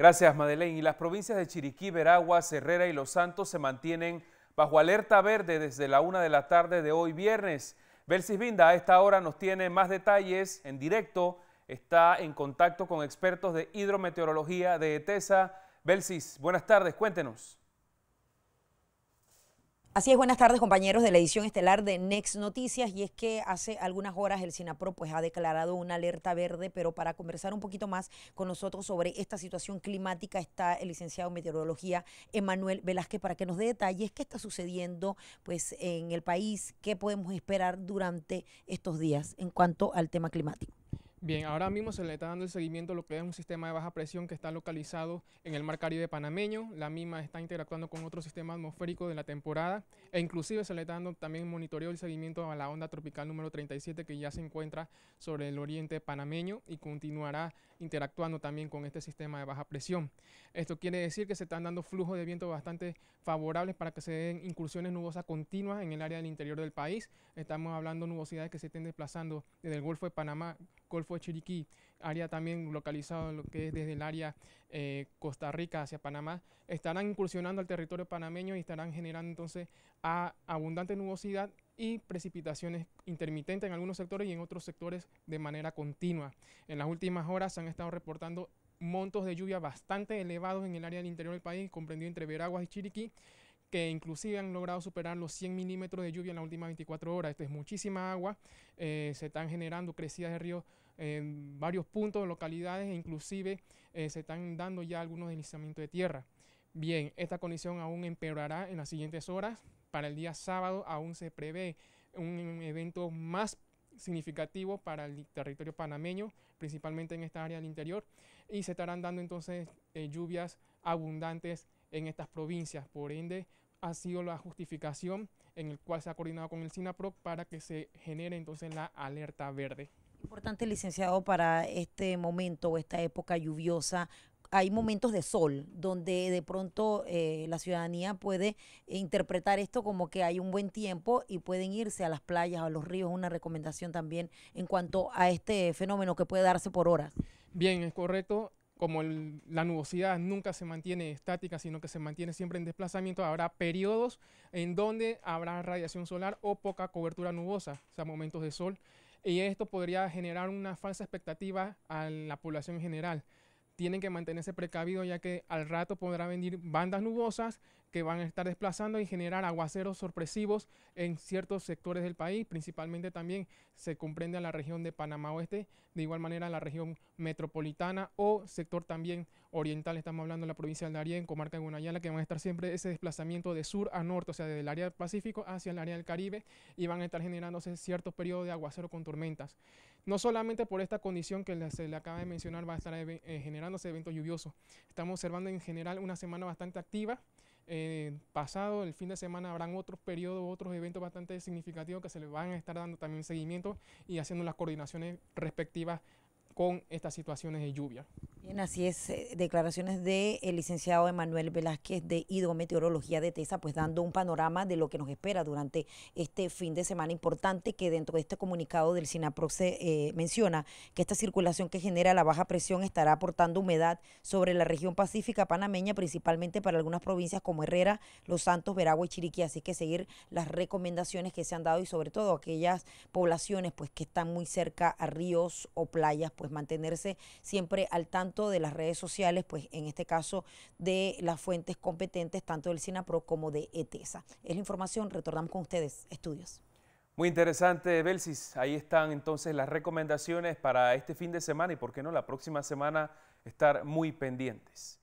Gracias, Madeleine. Y las provincias de Chiriquí, Veragua, Herrera y Los Santos se mantienen bajo alerta verde desde la una de la tarde de hoy viernes. Belsis Binda a esta hora nos tiene más detalles en directo. Está en contacto con expertos de hidrometeorología de ETESA. Belsis, buenas tardes, cuéntenos. Así es, buenas tardes compañeros de la edición estelar de Next Noticias y es que hace algunas horas el SINAPRO pues ha declarado una alerta verde, pero para conversar un poquito más con nosotros sobre esta situación climática está el licenciado en meteorología Emanuel Velázquez para que nos dé detalles qué está sucediendo pues en el país, qué podemos esperar durante estos días en cuanto al tema climático. Bien, ahora mismo se le está dando el seguimiento a lo que es un sistema de baja presión que está localizado en el mar Caribe panameño. La misma está interactuando con otro sistema atmosférico de la temporada e inclusive se le está dando también monitoreo y seguimiento a la onda tropical número 37 que ya se encuentra sobre el oriente panameño y continuará interactuando también con este sistema de baja presión. Esto quiere decir que se están dando flujos de viento bastante favorables para que se den incursiones nubosas continuas en el área del interior del país. Estamos hablando de nubosidades que se estén desplazando desde el Golfo de Panamá Golfo de Chiriquí, área también localizada lo que es desde el área eh, Costa Rica hacia Panamá, estarán incursionando al territorio panameño y estarán generando entonces a abundante nubosidad y precipitaciones intermitentes en algunos sectores y en otros sectores de manera continua. En las últimas horas se han estado reportando montos de lluvia bastante elevados en el área del interior del país, comprendido entre Veraguas y Chiriquí, que inclusive han logrado superar los 100 milímetros de lluvia en las últimas 24 horas. Esto es muchísima agua, eh, se están generando crecidas de ríos en varios puntos, localidades e inclusive eh, se están dando ya algunos deslizamientos de tierra. Bien, esta condición aún empeorará en las siguientes horas. Para el día sábado aún se prevé un evento más significativo para el territorio panameño, principalmente en esta área del interior, y se estarán dando entonces eh, lluvias abundantes en estas provincias. Por ende, ha sido la justificación en el cual se ha coordinado con el SINAPROC para que se genere entonces la alerta verde. Importante, licenciado, para este momento esta época lluviosa, hay momentos de sol donde de pronto eh, la ciudadanía puede interpretar esto como que hay un buen tiempo y pueden irse a las playas, o a los ríos, una recomendación también en cuanto a este fenómeno que puede darse por horas. Bien, es correcto como la nubosidad nunca se mantiene estática, sino que se mantiene siempre en desplazamiento, habrá periodos en donde habrá radiación solar o poca cobertura nubosa, o sea, momentos de sol. Y esto podría generar una falsa expectativa a la población en general. Tienen que mantenerse precavidos ya que al rato podrá venir bandas nubosas que van a estar desplazando y generar aguaceros sorpresivos en ciertos sectores del país, principalmente también se comprende a la región de Panamá Oeste, de igual manera a la región metropolitana o sector también oriental, estamos hablando de la provincia del en comarca de Guanayala, que van a estar siempre ese desplazamiento de sur a norte, o sea, desde el área del Pacífico hacia el área del Caribe y van a estar generándose ciertos periodos de aguacero con tormentas. No solamente por esta condición que se le acaba de mencionar va a estar eh, generándose eventos lluviosos. Estamos observando en general una semana bastante activa eh, pasado, el fin de semana, habrán otros periodos, otros eventos bastante significativos que se les van a estar dando también seguimiento y haciendo las coordinaciones respectivas con estas situaciones de lluvia. Bien, así es, eh, declaraciones del licenciado Emanuel Velázquez de Meteorología de TESA, pues dando un panorama de lo que nos espera durante este fin de semana importante que dentro de este comunicado del SINAPROX se eh, menciona que esta circulación que genera la baja presión estará aportando humedad sobre la región pacífica panameña, principalmente para algunas provincias como Herrera, Los Santos, Veragua y Chiriquí, así que seguir las recomendaciones que se han dado y sobre todo aquellas poblaciones pues que están muy cerca a ríos o playas, pues mantenerse siempre al tanto de las redes sociales, pues en este caso de las fuentes competentes, tanto del CINAPRO como de ETESA. Es la información, retornamos con ustedes, estudios. Muy interesante, Belsis. Ahí están entonces las recomendaciones para este fin de semana y, por qué no, la próxima semana estar muy pendientes.